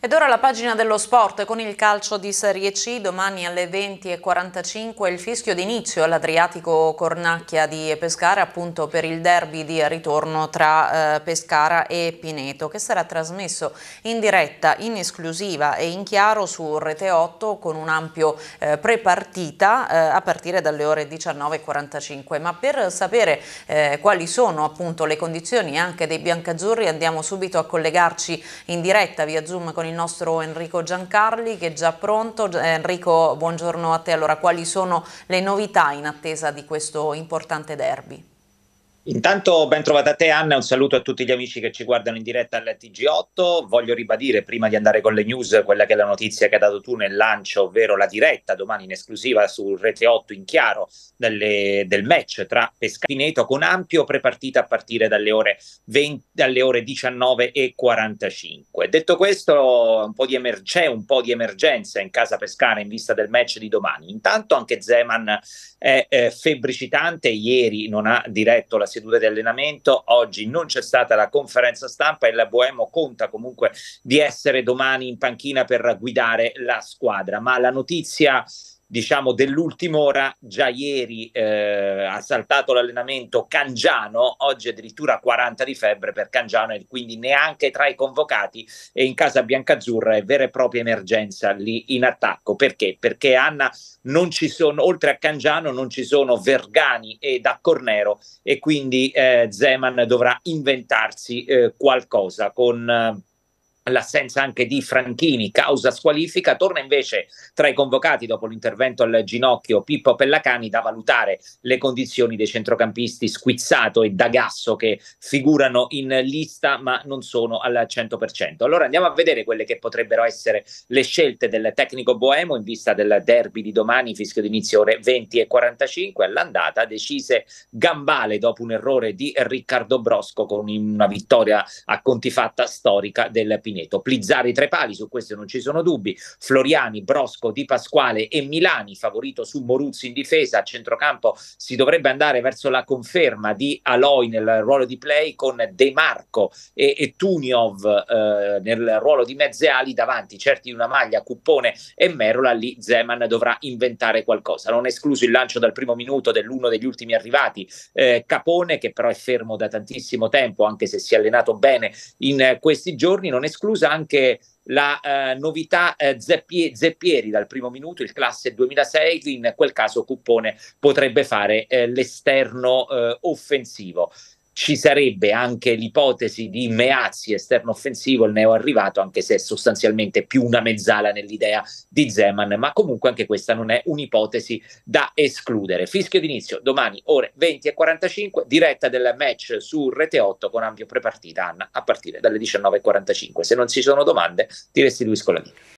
Ed ora la pagina dello sport con il calcio di Serie C, domani alle 20.45 il fischio d'inizio all'Adriatico Cornacchia di Pescara appunto per il derby di ritorno tra eh, Pescara e Pineto che sarà trasmesso in diretta, in esclusiva e in chiaro su Rete 8 con un ampio eh, prepartita eh, a partire dalle ore 19.45 ma per sapere eh, quali sono appunto le condizioni anche dei biancazzurri andiamo subito a collegarci in diretta via Zoom con il il nostro Enrico Giancarli che è già pronto. Eh, Enrico, buongiorno a te. Allora, quali sono le novità in attesa di questo importante derby? Intanto ben trovata a te Anna, un saluto a tutti gli amici che ci guardano in diretta alla TG8. Voglio ribadire prima di andare con le news quella che è la notizia che hai dato tu nel lancio, ovvero la diretta domani in esclusiva su Rete 8 in chiaro delle, del match tra Pescatineto con ampio prepartita a partire dalle ore, 20, dalle ore 19 e 45. Detto questo, un po di emer- c'è un po' di emergenza in casa Pescara in vista del match di domani. Intanto anche Zeman è eh, febbricitante, ieri non ha diretto la situazione sedute di allenamento, oggi non c'è stata la conferenza stampa e la Boemo conta comunque di essere domani in panchina per guidare la squadra, ma la notizia diciamo dell'ultima ora, già ieri eh, ha saltato l'allenamento Cangiano, oggi addirittura 40 di febbre per Cangiano e quindi neanche tra i convocati e in casa biancazzurra è vera e propria emergenza lì in attacco. Perché? Perché Anna non ci sono, oltre a Cangiano non ci sono Vergani e da Cornero e quindi eh, Zeman dovrà inventarsi eh, qualcosa con eh, l'assenza anche di Franchini, causa squalifica, torna invece tra i convocati dopo l'intervento al ginocchio Pippo Pellacani da valutare le condizioni dei centrocampisti Squizzato e D'Agasso che figurano in lista ma non sono al 100%. Allora andiamo a vedere quelle che potrebbero essere le scelte del tecnico Boemo in vista del derby di domani, fischio d'inizio ore 20 e 45, all'andata decise Gambale dopo un errore di Riccardo Brosco con una vittoria a conti fatta storica del Pinese. Benedetto. Plizzari tre pali, su questo non ci sono dubbi. Floriani, Brosco, Di Pasquale e Milani, favorito su Moruzzi in difesa. A centrocampo si dovrebbe andare verso la conferma di Aloy nel ruolo di play con De Marco e, e Tuniov eh, nel ruolo di mezze ali davanti, certi di una maglia, Cuppone e Merola. Lì Zeman dovrà inventare qualcosa. Non escluso il lancio dal primo minuto dell'uno degli ultimi arrivati, eh, Capone, che però è fermo da tantissimo tempo, anche se si è allenato bene in eh, questi giorni. Non escluso esclusa anche la eh, novità eh, Zeppie, Zeppieri dal primo minuto, il classe 2006, in quel caso Cuppone potrebbe fare eh, l'esterno eh, offensivo ci sarebbe anche l'ipotesi di Meazzi esterno offensivo, il neo arrivato, anche se è sostanzialmente più una mezzala nell'idea di Zeman, ma comunque anche questa non è un'ipotesi da escludere. Fischio d'inizio domani ore 20 e 45, diretta del match su Rete 8 con ampio prepartita Anna a partire dalle 19.45. Se non ci sono domande ti restituisco la linea.